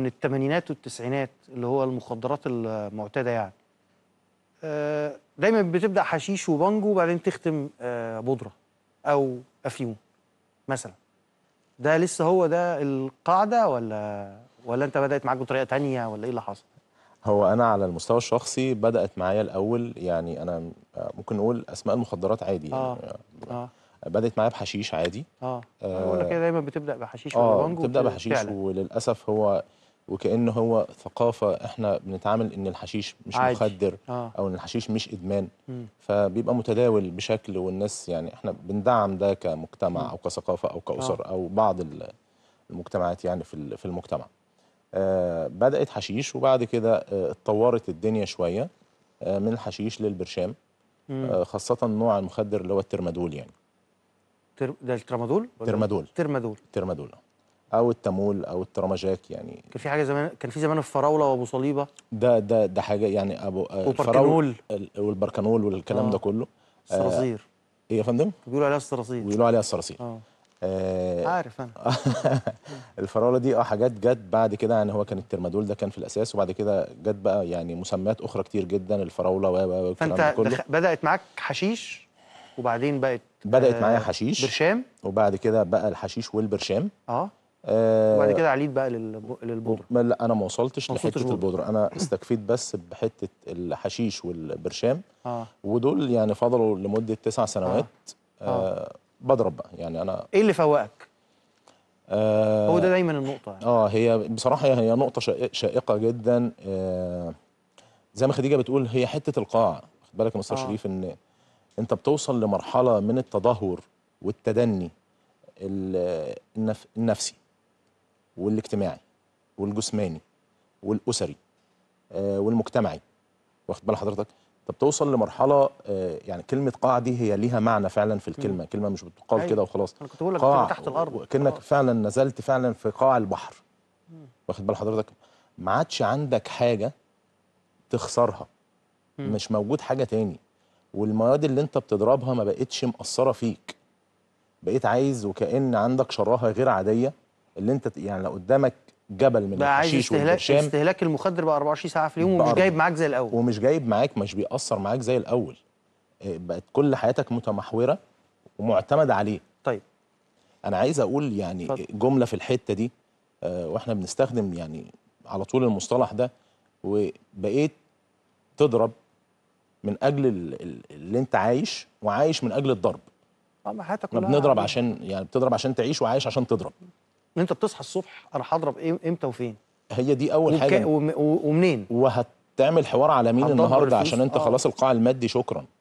من الثمانينات والتسعينات اللي هو المخدرات المعتاده يعني آه، دايما بتبدا حشيش وبانجو وبعدين تختم آه، بودره او افيون مثلا ده لسه هو ده القاعده ولا ولا انت بدات معاك بطريقه تانية ولا ايه اللي حصل هو انا على المستوى الشخصي بدات معايا الاول يعني انا آه، ممكن نقول اسماء المخدرات عادي يعني آه. آه. بدات معايا بحشيش عادي اه بقول لك إيه، دايما بتبدا بحشيش آه بتبدا بحشيش فعلا. وللاسف هو وكأنه هو ثقافة احنا بنتعامل ان الحشيش مش عادي. مخدر آه. او ان الحشيش مش ادمان م. فبيبقى متداول بشكل والناس يعني احنا بندعم ده كمجتمع م. او كثقافة او كأسر آه. او بعض المجتمعات يعني في في المجتمع آه بدأت حشيش وبعد كده آه اتطورت الدنيا شوية آه من الحشيش للبرشام آه خاصة نوع المخدر اللي هو الترمادول يعني تر... ده الترمادول؟ ترمادول ترمادول ترمادول او التامول او التراماجاك يعني كان في حاجه زمان كان في زمان الفراوله وابو صليبه ده ده ده حاجه يعني ابو آه، وبركانول والبركانول والكلام آه. ده كله الصراصير آه ايه يا فندم؟ بيقولوا عليها الصراصير بيقولوا عليها الصراصير آه. آه عارف انا الفراوله دي اه حاجات جت بعد كده يعني هو كان الترمادول ده كان في الاساس وبعد كده جت بقى يعني مسميات اخرى كتير جدا الفراوله و و فانت كله. بدات معاك حشيش وبعدين بقت بدات آه معايا حشيش برشام وبعد كده بقى الحشيش والبرشام اه آه، وبعد كده عليت بقى للبودره لا انا ما وصلتش لحته البودرة. البودره انا استكفيت بس بحته الحشيش والبرشام آه. ودول يعني فضلوا لمده تسع سنوات آه. آه. آه. بضرب بقى يعني انا ايه اللي فوقك آه هو ده دايما النقطه يعني. اه هي بصراحه هي نقطه شائقه جدا آه زي ما خديجه بتقول هي حته القاع خد بالك يا مستر آه. شريف ان انت بتوصل لمرحله من التدهور والتدني النفسي والاجتماعي والجسماني والاسري آه، والمجتمعي واخد بال حضرتك طب توصل لمرحله آه، يعني كلمه قاع دي هي ليها معنى فعلا في الكلمه كلمه مش بتقال أيوة. كده وخلاص انا كنت بقول لك تحت الارض كانك آه. فعلا نزلت فعلا في قاع البحر واخد بال حضرتك ما عادش عندك حاجه تخسرها مم. مش موجود حاجه تاني والمواد اللي انت بتضربها ما بقتش مقصره فيك بقيت عايز وكأن عندك شراهه غير عاديه اللي انت يعني لو قدامك جبل من بقى عايز استهلاك استهلاك المخدر بقى 24 ساعه في اليوم ومش جايب معاك زي الاول ومش جايب معاك مش بيأثر معاك زي الاول آه، بقت كل حياتك متمحوره ومعتمد عليه طيب انا عايز اقول يعني فضل. جمله في الحته دي آه، واحنا بنستخدم يعني على طول المصطلح ده وبقيت تضرب من اجل اللي انت عايش وعايش من اجل الضرب ما حياتك كلها بنضرب عشان يعني بتضرب عشان تعيش وعايش عشان تضرب ان انت بتصحى الصبح انا هضرب امتى وفين هي دي اول حاجه ومنين وهتعمل حوار على مين النهارده عشان انت آه. خلاص القاع المادي شكرا